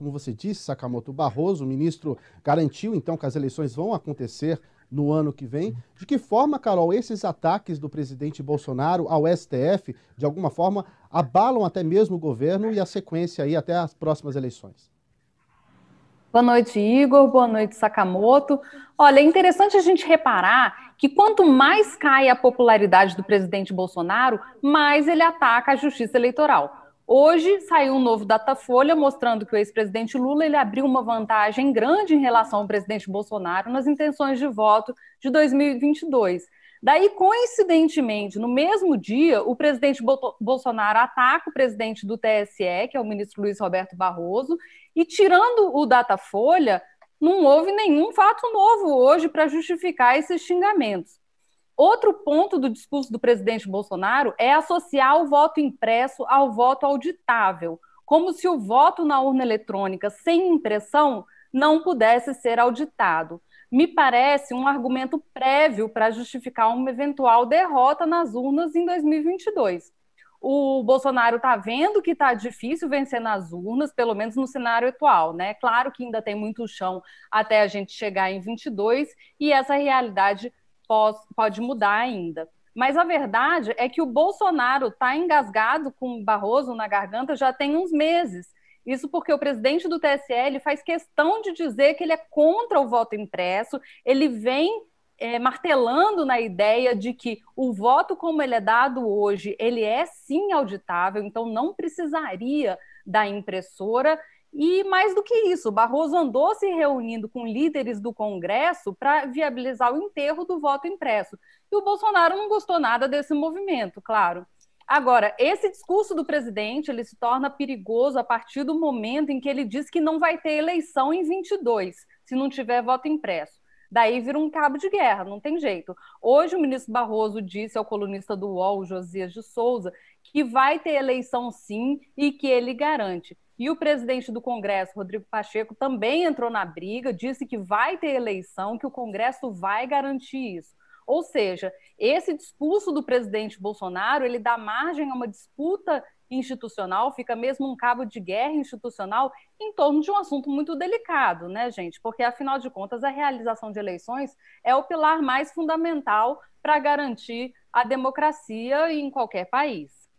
como você disse, Sakamoto Barroso, o ministro garantiu então que as eleições vão acontecer no ano que vem. De que forma, Carol, esses ataques do presidente Bolsonaro ao STF, de alguma forma, abalam até mesmo o governo e a sequência aí até as próximas eleições? Boa noite, Igor. Boa noite, Sakamoto. Olha, é interessante a gente reparar que quanto mais cai a popularidade do presidente Bolsonaro, mais ele ataca a justiça eleitoral. Hoje saiu um novo Datafolha mostrando que o ex-presidente Lula ele abriu uma vantagem grande em relação ao presidente Bolsonaro nas intenções de voto de 2022. Daí, coincidentemente, no mesmo dia, o presidente Bolsonaro ataca o presidente do TSE, que é o ministro Luiz Roberto Barroso, e tirando o Datafolha, não houve nenhum fato novo hoje para justificar esses xingamentos. Outro ponto do discurso do presidente Bolsonaro é associar o voto impresso ao voto auditável, como se o voto na urna eletrônica sem impressão não pudesse ser auditado. Me parece um argumento prévio para justificar uma eventual derrota nas urnas em 2022. O Bolsonaro está vendo que está difícil vencer nas urnas, pelo menos no cenário atual, né? Claro que ainda tem muito chão até a gente chegar em 22 e essa realidade pode mudar ainda. Mas a verdade é que o Bolsonaro está engasgado com o Barroso na garganta já tem uns meses. Isso porque o presidente do TSL faz questão de dizer que ele é contra o voto impresso, ele vem é, martelando na ideia de que o voto como ele é dado hoje, ele é sim auditável, então não precisaria da impressora, e mais do que isso, Barroso andou se reunindo com líderes do Congresso para viabilizar o enterro do voto impresso. E o Bolsonaro não gostou nada desse movimento, claro. Agora, esse discurso do presidente, ele se torna perigoso a partir do momento em que ele diz que não vai ter eleição em 22, se não tiver voto impresso. Daí vira um cabo de guerra, não tem jeito. Hoje o ministro Barroso disse ao colunista do UOL, Josias de Souza, que vai ter eleição sim e que ele garante. E o presidente do Congresso, Rodrigo Pacheco, também entrou na briga, disse que vai ter eleição, que o Congresso vai garantir isso. Ou seja, esse discurso do presidente Bolsonaro, ele dá margem a uma disputa institucional, fica mesmo um cabo de guerra institucional em torno de um assunto muito delicado, né, gente? Porque, afinal de contas, a realização de eleições é o pilar mais fundamental para garantir a democracia em qualquer país.